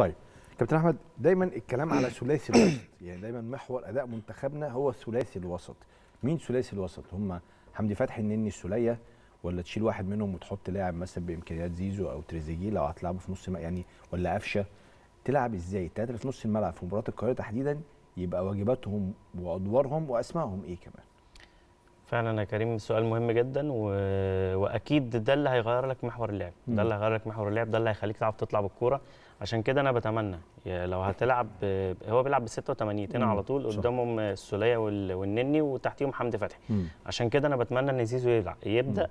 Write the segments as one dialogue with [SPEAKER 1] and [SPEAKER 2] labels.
[SPEAKER 1] طيب كابتن احمد دايما الكلام على ثلاثي الوسط يعني دايما محور اداء منتخبنا هو ثلاثي الوسط مين ثلاثي الوسط هم حمدي فتحي النني السوليه ولا تشيل واحد منهم وتحط لاعب مثلا بامكانيات زيزو او تريزيجيه لو هتلعبه في نص يعني ولا قفشه تلعب ازاي الثلاثه في نص الملعب في مباراه القاهره تحديدا يبقى واجباتهم وادوارهم واسمائهم ايه كمان
[SPEAKER 2] فعلا يا كريم سؤال مهم جدا و... واكيد ده اللي هيغير لك محور اللعب ده اللي هيغير لك محور اللعب ده اللي هيخليك تعرف تطلع بالكوره عشان كده انا بتمنى لو هتلعب هو بيلعب ب 86 على طول قدامهم السوليه والنني وتحتيهم حمدي فتحي عشان كده انا بتمنى ان زيزو يلعب يبدا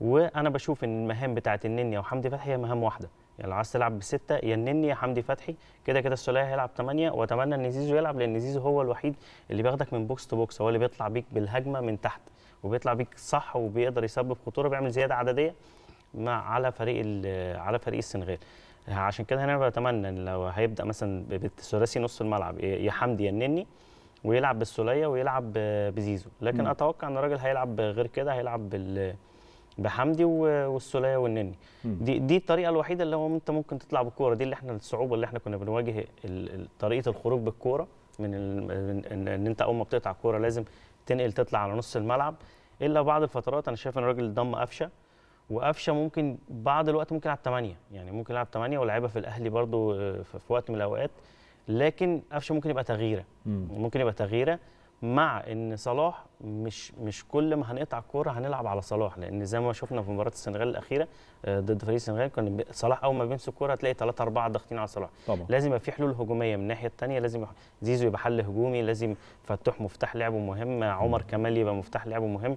[SPEAKER 2] وانا بشوف ان المهام بتاعه النني او حمدي فتحي هي مهام واحده يعني لو عايز تلعب بسته يا النني يا حمدي فتحي كده كده السوليه هيلعب 8 واتمنى ان زيزو يلعب لان زيزو هو الوحيد اللي بياخدك من بوكس تو بوكس هو اللي بيطلع بيك بالهجمه من تحت وبيطلع بيك صح وبيقدر يسبب خطوره بيعمل زياده عدديه مع على فريق على فريق السنغال عشان كده هنا بتمنى ان لو هيبدا مثلا بالثلاثي نص الملعب يا حمدي يا النني ويلعب بالسوليه ويلعب بزيزو لكن م. اتوقع ان الراجل هيلعب غير كده هيلعب بال بحمدي والسوليه والنني دي دي الطريقه الوحيده اللي هو انت ممكن تطلع بالكوره دي اللي احنا الصعوبه اللي احنا كنا بنواجه طريقه الخروج بالكوره من ان انت اول ما بتقطع الكوره لازم تنقل تطلع على نص الملعب الا بعض الفترات انا شايف ان الراجل ضم قفشه وقفشه ممكن بعض الوقت ممكن يلعب 8 يعني ممكن يلعب 8 ولاعيبه في الاهلي برضو آه، في وقت من الاوقات لكن قفشه ممكن يبقى تغييره ممكن يبقى تغييره مع ان صلاح مش مش كل ما هنقطع الكوره هنلعب على صلاح لان زي ما شفنا في مباراه السنغال الاخيره آه، ضد فريق السنغال كان صلاح اول ما بيمسك الكوره هتلاقي 3 4 ضاغطين على صلاح طبعا. لازم يبقى في حلول هجوميه من الناحيه الثانيه لازم زيزو يبقى حل هجومي لازم فتوح مفتاح لعبه مهم عمر كمال يبقى مفتاح لعبه مهم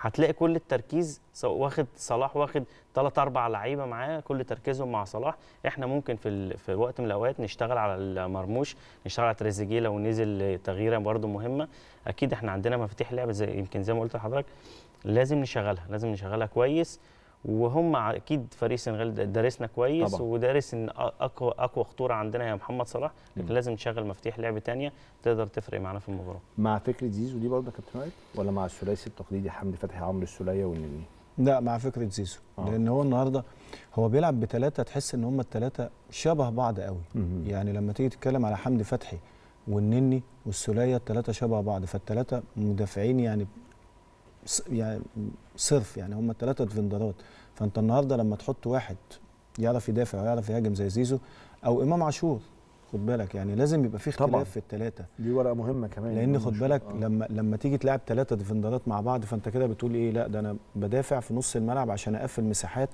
[SPEAKER 2] هتلاقي كل التركيز واخد صلاح واخد ثلاث اربع لعيبه معاه كل تركيزهم مع صلاح احنا ممكن في في وقت من الاوقات نشتغل على المرموش نشتغل على تريزيجيه لو نزل تغييره برده مهمه اكيد احنا عندنا مفاتيح لعب زي يمكن زي ما قلت لحضرتك لازم نشغلها لازم نشغلها كويس وهم اكيد فريق السنغال دارسنا كويس طبعا. ودارس ان اقوى اقوى خطوره عندنا هي محمد صلاح لكن لازم نشغل مفاتيح لعب ثانيه تقدر تفرق معانا في المباراه
[SPEAKER 1] مع فكره زيزو دي برضه كابتن وائل ولا مع الثلاثي التقليدي حمدي فتحي عمرو السوليه والنني لا مع
[SPEAKER 3] فكره زيزو آه. لان هو النهارده هو بيلعب بثلاثه تحس ان هم الثلاثه شبه بعض قوي مم. يعني لما تيجي تتكلم على حمدي فتحي والنني والسوليه الثلاثه شبه بعض فالثلاثه مدافعين يعني يعني صرف يعني هم الثلاثه ديفندرات فانت النهارده لما تحط واحد يعرف يدافع ويعرف يهاجم زي زيزو او امام عاشور خد بالك يعني لازم يبقى في اختلاف طبعًا. في الثلاثه دي ورقه مهمه كمان لان يعني خد بالك آه. لما لما تيجي تلعب ثلاثه ديفندرات مع بعض فانت كده بتقول ايه لا ده انا بدافع في نص الملعب عشان اقفل مساحات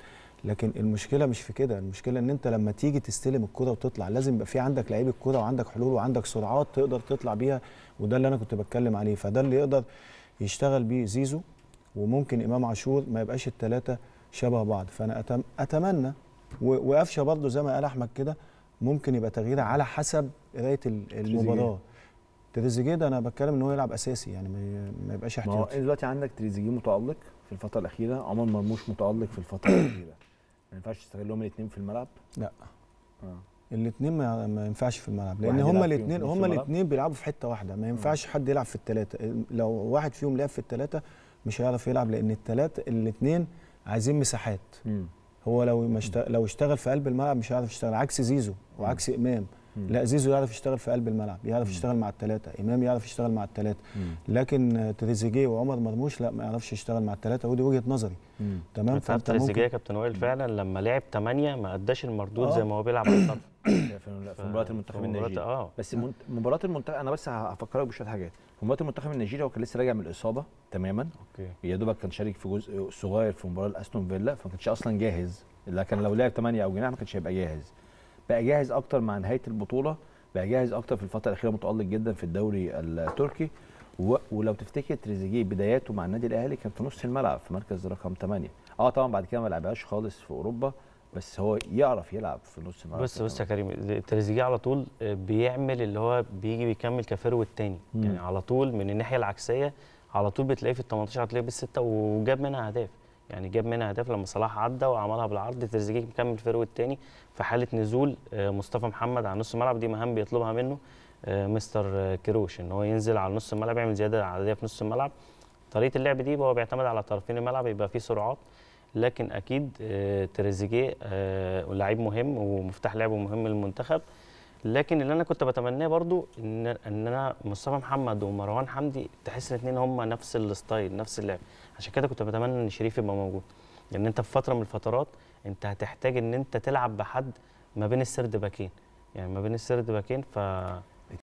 [SPEAKER 3] لكن المشكله مش في كده المشكله ان انت لما تيجي تستلم الكره وتطلع لازم يبقى في عندك لعيب الكره وعندك حلول وعندك سرعات تقدر تطلع بيها وده اللي انا كنت بتكلم عليه فده اللي يقدر يشتغل بيه زيزو وممكن امام عاشور ما يبقاش الثلاثه شبه بعض فانا اتمنى وقفشه برضه زي ما قال احمد كده ممكن يبقى تغيير على حسب قرايه المباراه تريزيجيه ده انا بتكلم ان هو يلعب اساسي يعني ما يبقاش احتياطي ما هو دلوقتي
[SPEAKER 1] عندك تريزيجيه متالق في الفتره الاخيره عمر مرموش متالق في الفتره الاخيره ما ينفعش تستغلهم الاثنين في الملعب لا آه.
[SPEAKER 3] الاثنين ما ينفعش في الملعب لان هما الاثنين هما الاثنين
[SPEAKER 1] بيلعبوا في حته واحده ما ينفعش
[SPEAKER 3] آه. حد يلعب في الثلاثه لو واحد فيهم لعب في الثلاثه مش هيعرف يلعب لان الثلاثه الاثنين عايزين مساحات هو لو مشت... لو اشتغل في قلب الملعب مش هيعرف يشتغل عكس زيزو وعكس امام لا زيزو يعرف يشتغل في قلب الملعب يعرف يشتغل مع الثلاثه امام يعرف يشتغل مع الثلاثه لكن تريزيجيه وعمر مرموش لا ما يعرفش يشتغل مع الثلاثه ودي وجهه نظري تمام
[SPEAKER 2] فانت تريزيجيه يا كابتن وائل فعلا لما لعب 8 ما اداش المردود آه. زي ما هو بيلعب على الطرف
[SPEAKER 1] في, مباراه المنتخب النيجيري آه. بس مباراه المنتخب انا بس هفكرك بشويه حاجات في مباراه المنتخب النيجيري هو كان لسه راجع من الاصابه تماما اوكي يا دوبك كان شارك في جزء صغير في مباراه الاستون فيلا فما كانش اصلا جاهز اللي كان لو لعب 8 او جناح ما كانش هيبقى جاهز بقى جاهز اكتر مع نهايه البطوله بقى جاهز اكتر في الفتره الاخيره متالق جدا في الدوري التركي و... ولو تفتكر تريزيجيه بداياته مع النادي الاهلي كان في نص الملعب في مركز رقم 8 اه طبعا بعد كده ما لعبهاش خالص في اوروبا بس هو يعرف يلعب في نص الملعب بص بص
[SPEAKER 2] يا كريم تريزيجيه على طول آه، بيعمل اللي هو بيجي بيكمل كفيرو الثاني يعني على طول من الناحيه العكسيه على طول بتلاقيه في ال 18 هتلاقيه بالسته وجاب منها اهداف يعني جاب منها اهداف لما صلاح عدى وعملها بالعرض تريزيجيه مكمل فيرو الثاني في حاله نزول آه، مصطفى محمد على نص الملعب دي مهام بيطلبها منه آه، مستر كروش ان هو ينزل على نص الملعب يعمل زياده عدديه في نص الملعب طريقه اللعب دي هو بيعتمد على طرفين الملعب يبقى في سرعات لكن اكيد آه، تريزيجيه آه، لعيب مهم ومفتاح لعبه مهم للمنتخب لكن اللي انا كنت بتمناه برضو ان ان انا مصطفى محمد ومروان حمدي تحس الاثنين هم نفس الستايل نفس اللعب عشان كده كنت بتمنى ان شريف يبقى موجود لان انت في فتره من الفترات انت هتحتاج ان انت تلعب بحد ما بين السرد باكين يعني ما بين السرد باكين ف